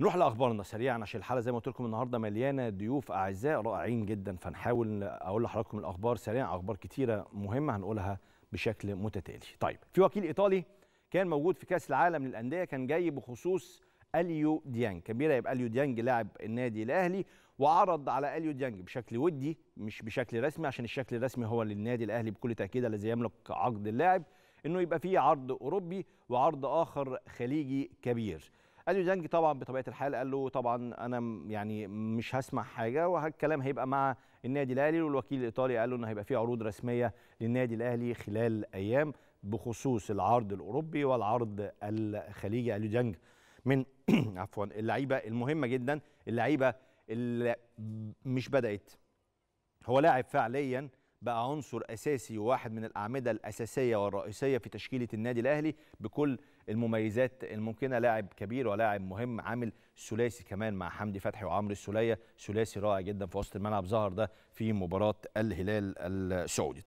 نروح لاخبارنا سريعا عشان الحلقه زي ما قلت لكم النهارده مليانه ضيوف اعزاء رائعين جدا فنحاول اقول لحضراتكم الاخبار سريعا اخبار كتيره مهمه هنقولها بشكل متتالي. طيب في وكيل ايطالي كان موجود في كاس العالم للانديه كان جاي بخصوص اليو ديانج كان يبقى اليو ديانج لاعب النادي الاهلي وعرض على اليو ديانج بشكل ودي مش بشكل رسمي عشان الشكل الرسمي هو للنادي الاهلي بكل تاكيد الذي يملك عقد اللاعب انه يبقى فيه عرض اوروبي وعرض اخر خليجي كبير. اديو طبعا بطبيعه الحال قال له طبعا انا يعني مش هسمع حاجه والكلام هيبقى مع النادي الاهلي والوكيل الايطالي قال له ان هيبقى في عروض رسميه للنادي الاهلي خلال ايام بخصوص العرض الاوروبي والعرض الخليجي اليو من عفوا اللعيبه المهمه جدا اللعيبه اللي مش بدات هو لاعب فعليا بقى عنصر اساسي وواحد من الاعمده الاساسيه والرئيسيه في تشكيله النادي الاهلي بكل المميزات الممكنه لاعب كبير ولاعب مهم عامل ثلاثي كمان مع حمدي فتحي وعمرو السوليه ثلاثي رائع جدا في وسط الملعب ظهر ده في مباراه الهلال السعودي